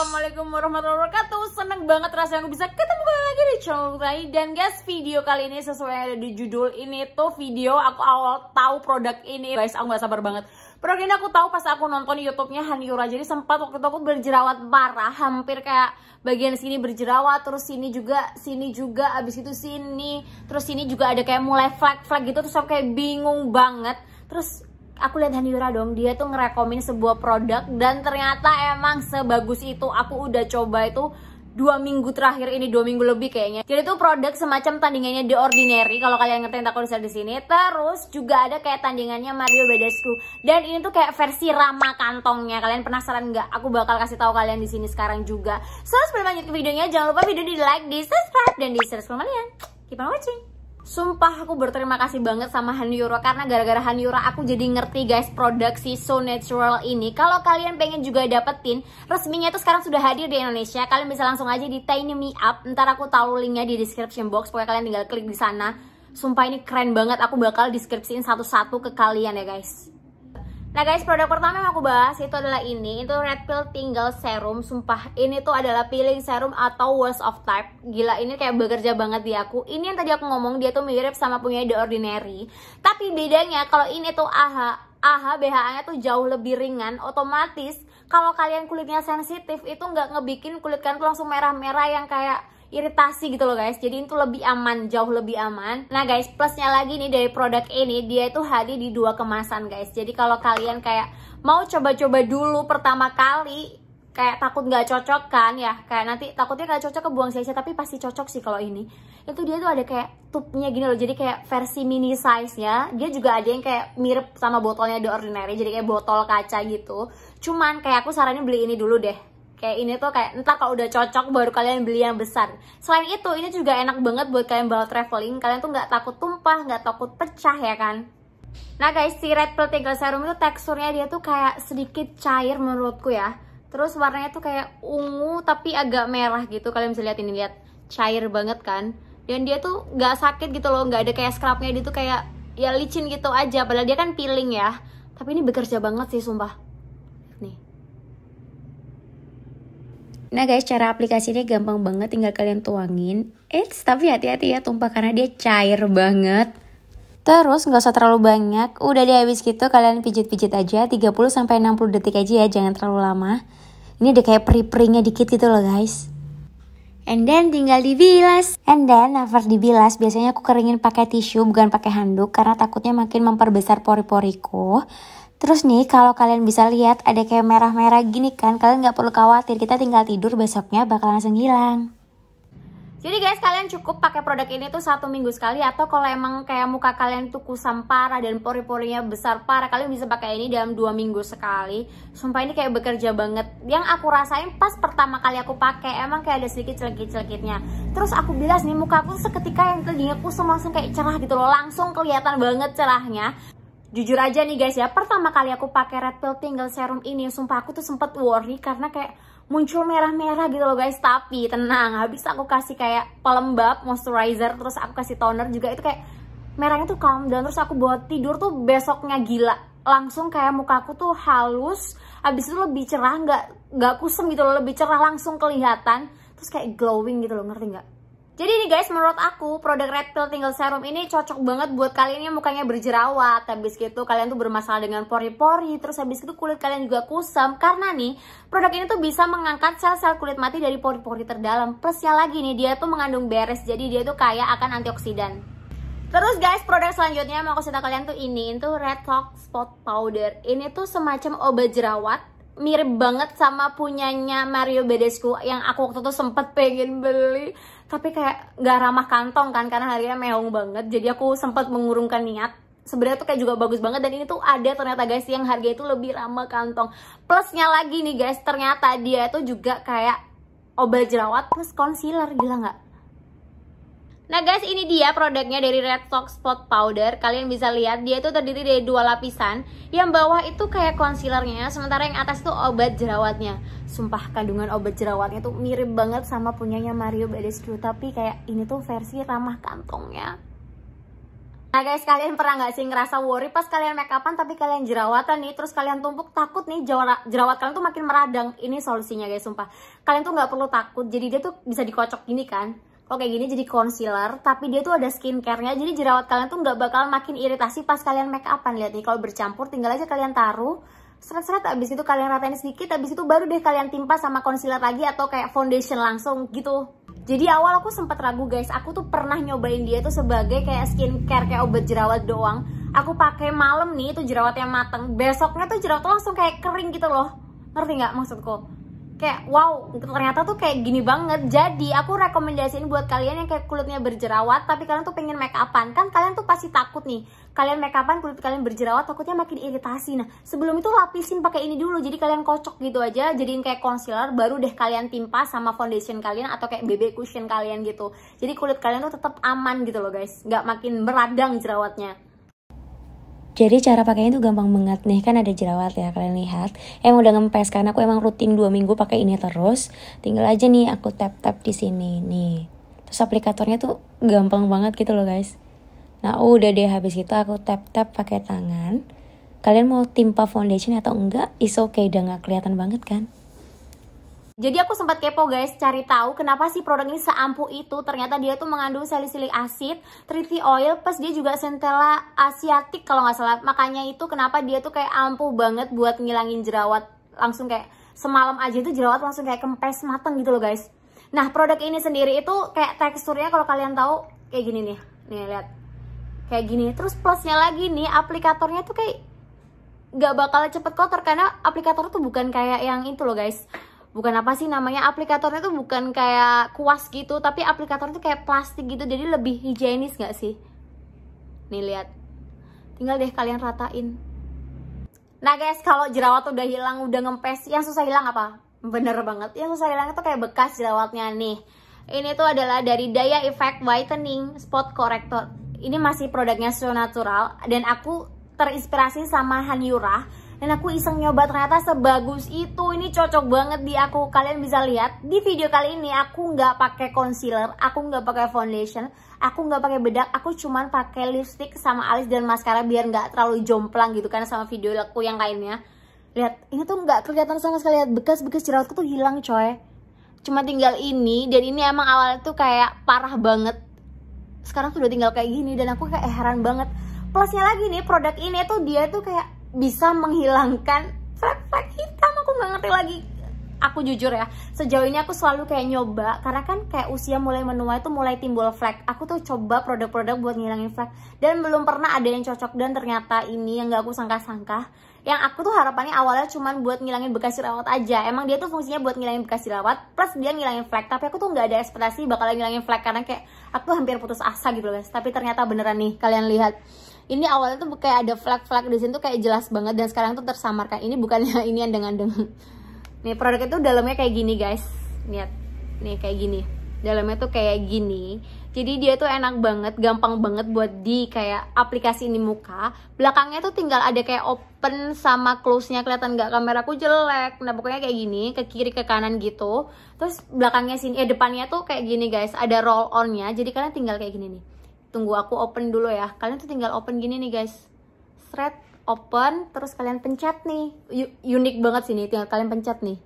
Assalamualaikum warahmatullahi wabarakatuh Seneng banget rasanya aku bisa ketemu kalian lagi di channel Rai Dan guys video kali ini sesuai yang ada di judul ini tuh video aku awal tahu produk ini Guys aku gak sabar banget Produk ini aku tahu pas aku nonton Youtubenya Yura Jadi sempat waktu itu aku berjerawat parah Hampir kayak bagian sini berjerawat Terus sini juga, sini juga, abis itu sini Terus sini juga ada kayak mulai flag flag gitu Terus aku kayak bingung banget Terus aku lihat Hanira dong dia tuh ngerekomin sebuah produk dan ternyata emang sebagus itu aku udah coba itu dua minggu terakhir ini dua minggu lebih kayaknya jadi tuh produk semacam tandingannya The Ordinary kalau kalian ngerti aku di sini terus juga ada kayak tandingannya Mario Badescu dan ini tuh kayak versi Rama kantongnya kalian penasaran nggak aku bakal kasih tahu kalian di sini sekarang juga so sebelum lanjut ke videonya jangan lupa video di like di subscribe dan di share kalian. keep on watching Sumpah aku berterima kasih banget sama Hanyura karena gara-gara Hanyura aku jadi ngerti guys produk si So Natural ini. Kalau kalian pengen juga dapetin, resminya itu sekarang sudah hadir di Indonesia. Kalian bisa langsung aja di Tiny Me Up. Ntar aku taruh linknya di description box. Pokoknya kalian tinggal klik di sana. Sumpah ini keren banget. Aku bakal deskripsiin satu-satu ke kalian ya guys. Nah guys, produk pertama yang aku bahas itu adalah ini Itu Red Pill Tinggal Serum Sumpah, ini tuh adalah peeling serum atau worst of type Gila, ini kayak bekerja banget di aku Ini yang tadi aku ngomong, dia tuh mirip sama punya The Ordinary Tapi bedanya, kalau ini tuh AHA AHA BHA-nya tuh jauh lebih ringan, otomatis kalau kalian kulitnya sensitif itu nggak ngebikin kulit kalian tuh langsung merah-merah yang kayak iritasi gitu loh guys jadi itu lebih aman jauh lebih aman nah guys plusnya lagi nih dari produk ini dia itu hadir di dua kemasan guys jadi kalau kalian kayak mau coba-coba dulu pertama kali kayak takut nggak cocok kan ya kayak nanti takutnya nggak cocok kebuang sia-sia tapi pasti cocok sih kalau ini itu dia tuh ada kayak tubnya gini loh jadi kayak versi mini size nya dia juga ada yang kayak mirip sama botolnya The Ordinary jadi kayak botol kaca gitu cuman kayak aku saranin beli ini dulu deh Kayak ini tuh kayak entah kalau udah cocok baru kalian beli yang besar. Selain itu, ini juga enak banget buat kalian bawa traveling. Kalian tuh nggak takut tumpah, nggak takut pecah ya kan? Nah guys, si Red Pill Tingle Serum itu teksturnya dia tuh kayak sedikit cair menurutku ya. Terus warnanya tuh kayak ungu tapi agak merah gitu. Kalian bisa lihat ini, lihat cair banget kan. Dan dia tuh nggak sakit gitu loh, nggak ada kayak scrubnya dia tuh kayak ya licin gitu aja. Padahal dia kan peeling ya. Tapi ini bekerja banget sih sumpah. Nah guys, cara aplikasi ini gampang banget, tinggal kalian tuangin. Eits, tapi hati-hati ya tumpah karena dia cair banget. Terus nggak usah terlalu banyak, udah dihabis gitu kalian pijit-pijit aja 30-60 detik aja ya, jangan terlalu lama. Ini udah kayak peri-perinya dikit gitu loh guys. And then tinggal dibilas. And then after dibilas, biasanya aku keringin pakai tisu bukan pakai handuk karena takutnya makin memperbesar pori-poriku. Terus nih, kalau kalian bisa lihat ada kayak merah-merah gini kan, kalian nggak perlu khawatir, kita tinggal tidur besoknya bakal langsung hilang. Jadi guys, kalian cukup pakai produk ini tuh satu minggu sekali atau kalau emang kayak muka kalian tuh kusam parah dan pori-porinya besar parah, kalian bisa pakai ini dalam dua minggu sekali. Sumpah ini kayak bekerja banget. Yang aku rasain pas pertama kali aku pakai emang kayak ada sedikit celekit-celekitnya. Terus aku bilas nih muka aku seketika yang tadinya kusam langsung kayak cerah gitu loh, langsung kelihatan banget cerahnya. Jujur aja nih guys ya, pertama kali aku pakai Red Pill Tingle Serum ini, sumpah aku tuh sempet worry karena kayak muncul merah-merah gitu loh guys. Tapi tenang, habis aku kasih kayak pelembab, moisturizer, terus aku kasih toner juga itu kayak merahnya tuh calm dan terus aku buat tidur tuh besoknya gila. Langsung kayak muka aku tuh halus, habis itu lebih cerah, nggak nggak kusam gitu loh, lebih cerah langsung kelihatan. Terus kayak glowing gitu loh, ngerti nggak? Jadi nih guys menurut aku produk Red Pill Tingle Serum ini cocok banget buat kalian yang mukanya berjerawat Habis gitu kalian tuh bermasalah dengan pori-pori Terus habis itu kulit kalian juga kusam Karena nih produk ini tuh bisa mengangkat sel-sel kulit mati dari pori-pori terdalam Plusnya lagi nih dia tuh mengandung beres jadi dia tuh kaya akan antioksidan Terus guys, produk selanjutnya yang mau aku cerita kalian tuh ini, itu Red Talk Spot Powder. Ini tuh semacam obat jerawat mirip banget sama punyanya Mario Badescu yang aku waktu itu sempet pengen beli tapi kayak nggak ramah kantong kan karena harganya meong banget jadi aku sempat mengurungkan niat sebenarnya tuh kayak juga bagus banget dan ini tuh ada ternyata guys yang harga itu lebih ramah kantong plusnya lagi nih guys ternyata dia itu juga kayak obat jerawat plus concealer gila nggak Nah guys, ini dia produknya dari Red Sox Spot Powder. Kalian bisa lihat dia itu terdiri dari dua lapisan. Yang bawah itu kayak concealernya, sementara yang atas itu obat jerawatnya. Sumpah kandungan obat jerawatnya tuh mirip banget sama punyanya Mario Badescu, tapi kayak ini tuh versi ramah kantongnya. Nah guys, kalian pernah gak sih ngerasa worry pas kalian make upan tapi kalian jerawatan nih, terus kalian tumpuk takut nih jerawat, jerawat kalian tuh makin meradang. Ini solusinya guys, sumpah. Kalian tuh gak perlu takut, jadi dia tuh bisa dikocok gini kan. Oke kayak gini jadi concealer tapi dia tuh ada skincarenya jadi jerawat kalian tuh nggak bakal makin iritasi pas kalian make upan lihat nih kalau bercampur tinggal aja kalian taruh seret-seret abis itu kalian ratain sedikit abis itu baru deh kalian timpa sama concealer lagi atau kayak foundation langsung gitu jadi awal aku sempat ragu guys aku tuh pernah nyobain dia tuh sebagai kayak skincare kayak obat jerawat doang aku pakai malam nih itu jerawatnya mateng besoknya tuh jerawat langsung kayak kering gitu loh ngerti nggak maksudku kayak wow ternyata tuh kayak gini banget jadi aku rekomendasiin buat kalian yang kayak kulitnya berjerawat tapi kalian tuh pengen make upan kan kalian tuh pasti takut nih kalian make upan kulit kalian berjerawat takutnya makin iritasi nah sebelum itu lapisin pakai ini dulu jadi kalian kocok gitu aja jadiin kayak concealer baru deh kalian timpa sama foundation kalian atau kayak BB cushion kalian gitu jadi kulit kalian tuh tetap aman gitu loh guys nggak makin meradang jerawatnya jadi cara pakainya tuh gampang banget nih kan ada jerawat ya kalian lihat. Emang udah ngempes karena aku emang rutin dua minggu pakai ini terus. Tinggal aja nih aku tap tap di sini nih. Terus aplikatornya tuh gampang banget gitu loh guys. Nah udah deh habis itu aku tap tap pakai tangan. Kalian mau timpa foundation atau enggak? Is okay udah nggak kelihatan banget kan? Jadi aku sempat kepo guys cari tahu kenapa sih produk ini seampuh itu. Ternyata dia tuh mengandung salicylic acid, triti oil, plus dia juga centella asiatik kalau nggak salah. Makanya itu kenapa dia tuh kayak ampuh banget buat ngilangin jerawat langsung kayak semalam aja itu jerawat langsung kayak kempes mateng gitu loh guys. Nah produk ini sendiri itu kayak teksturnya kalau kalian tahu kayak gini nih. Nih lihat. Kayak gini. Terus plusnya lagi nih aplikatornya tuh kayak nggak bakal cepet kotor karena aplikator tuh bukan kayak yang itu loh guys bukan apa sih namanya aplikatornya tuh bukan kayak kuas gitu tapi aplikatornya tuh kayak plastik gitu jadi lebih higienis nggak sih nih lihat tinggal deh kalian ratain nah guys kalau jerawat udah hilang udah ngempes yang susah hilang apa bener banget yang susah hilang itu kayak bekas jerawatnya nih ini tuh adalah dari Daya Effect Whitening Spot Corrector ini masih produknya So Natural dan aku terinspirasi sama Yura. Dan aku iseng nyoba ternyata sebagus itu. Ini cocok banget di aku. Kalian bisa lihat di video kali ini aku nggak pakai concealer, aku nggak pakai foundation, aku nggak pakai bedak. Aku cuman pakai lipstick sama alis dan maskara biar nggak terlalu jomplang gitu kan sama video aku yang lainnya. Lihat, ini tuh nggak kelihatan sama sekali. Bekas-bekas jerawatku tuh hilang coy. Cuma tinggal ini dan ini emang awalnya tuh kayak parah banget. Sekarang tuh udah tinggal kayak gini dan aku kayak heran banget plusnya lagi nih produk ini tuh dia tuh kayak bisa menghilangkan flek flek hitam aku nggak ngerti lagi aku jujur ya sejauh ini aku selalu kayak nyoba karena kan kayak usia mulai menua itu mulai timbul flek. aku tuh coba produk-produk buat ngilangin flek dan belum pernah ada yang cocok dan ternyata ini yang gak aku sangka-sangka yang aku tuh harapannya awalnya cuman buat ngilangin bekas jerawat aja emang dia tuh fungsinya buat ngilangin bekas jerawat plus dia ngilangin flek. tapi aku tuh nggak ada ekspektasi bakal ngilangin flek karena kayak aku hampir putus asa gitu loh guys tapi ternyata beneran nih kalian lihat ini awalnya tuh kayak ada flag-flag di sini tuh kayak jelas banget dan sekarang tuh tersamarkan ini bukannya ini yang dengan dengan nih produk itu dalamnya kayak gini guys Niat, nih kayak gini dalamnya tuh kayak gini jadi dia tuh enak banget gampang banget buat di kayak aplikasi ini muka belakangnya tuh tinggal ada kayak open sama close nya kelihatan nggak kameraku jelek nah pokoknya kayak gini ke kiri ke kanan gitu terus belakangnya sini eh depannya tuh kayak gini guys ada roll on nya jadi kalian tinggal kayak gini nih tunggu aku open dulu ya kalian tuh tinggal open gini nih guys thread open terus kalian pencet nih unik banget sini tinggal kalian pencet nih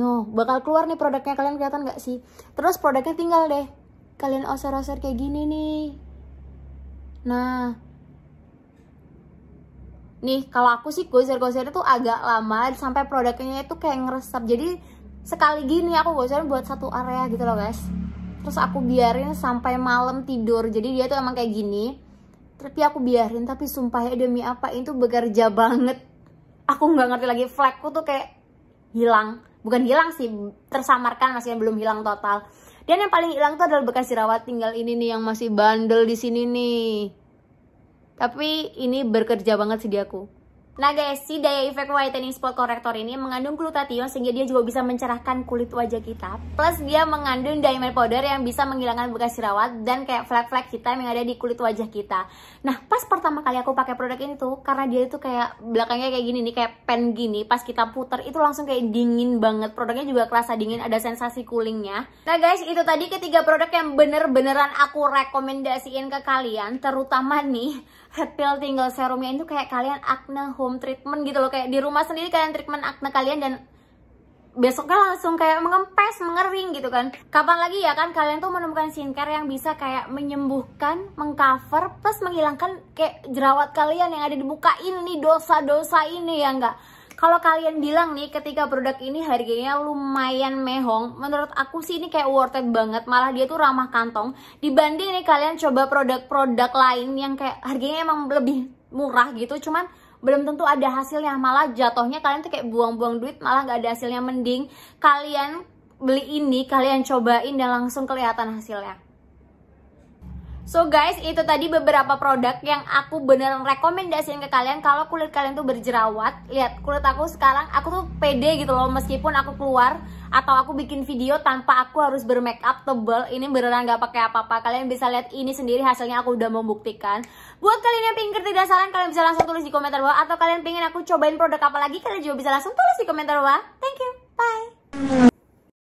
no bakal keluar nih produknya kalian kelihatan nggak sih terus produknya tinggal deh kalian oser-oser kayak gini nih nah nih kalau aku sih goser-goser itu agak lama sampai produknya itu kayak ngeresap jadi sekali gini aku gozer buat satu area gitu loh guys terus aku biarin sampai malam tidur jadi dia tuh emang kayak gini tapi aku biarin tapi sumpah ya demi apa itu bekerja banget aku nggak ngerti lagi flagku tuh kayak hilang bukan hilang sih tersamarkan masih belum hilang total dan yang paling hilang tuh adalah bekas jerawat tinggal ini nih yang masih bandel di sini nih tapi ini bekerja banget sih di aku Nah guys, si Daya Effect Whitening Spot Corrector ini mengandung glutathione sehingga dia juga bisa mencerahkan kulit wajah kita. Plus dia mengandung diamond powder yang bisa menghilangkan bekas jerawat dan kayak flek-flek kita yang ada di kulit wajah kita. Nah pas pertama kali aku pakai produk ini tuh, karena dia itu kayak belakangnya kayak gini nih, kayak pen gini. Pas kita puter itu langsung kayak dingin banget. Produknya juga kerasa dingin, ada sensasi coolingnya. Nah guys, itu tadi ketiga produk yang bener-beneran aku rekomendasiin ke kalian. Terutama nih, head tinggal serumnya itu kayak kalian acne home treatment gitu loh kayak di rumah sendiri kalian treatment acne kalian dan besoknya langsung kayak mengempes, mengering gitu kan. Kapan lagi ya kan kalian tuh menemukan skincare yang bisa kayak menyembuhkan, mengcover, plus menghilangkan kayak jerawat kalian yang ada di muka ini, dosa-dosa ini ya enggak. Kalau kalian bilang nih ketika produk ini harganya lumayan mehong, menurut aku sih ini kayak worth it banget. Malah dia tuh ramah kantong dibanding nih kalian coba produk-produk lain yang kayak harganya emang lebih murah gitu, cuman belum tentu ada hasilnya malah jatuhnya kalian tuh kayak buang-buang duit malah nggak ada hasilnya mending kalian beli ini kalian cobain dan langsung kelihatan hasilnya So guys, itu tadi beberapa produk yang aku beneran rekomendasiin ke kalian kalau kulit kalian tuh berjerawat. Lihat, kulit aku sekarang aku tuh pede gitu loh meskipun aku keluar atau aku bikin video tanpa aku harus bermake up tebel. Ini beneran gak pakai apa-apa. Kalian bisa lihat ini sendiri hasilnya aku udah membuktikan. Buat kalian yang tidak saran, kalian bisa langsung tulis di komentar bawah atau kalian pengen aku cobain produk apa lagi, kalian juga bisa langsung tulis di komentar bawah. Thank you. Bye.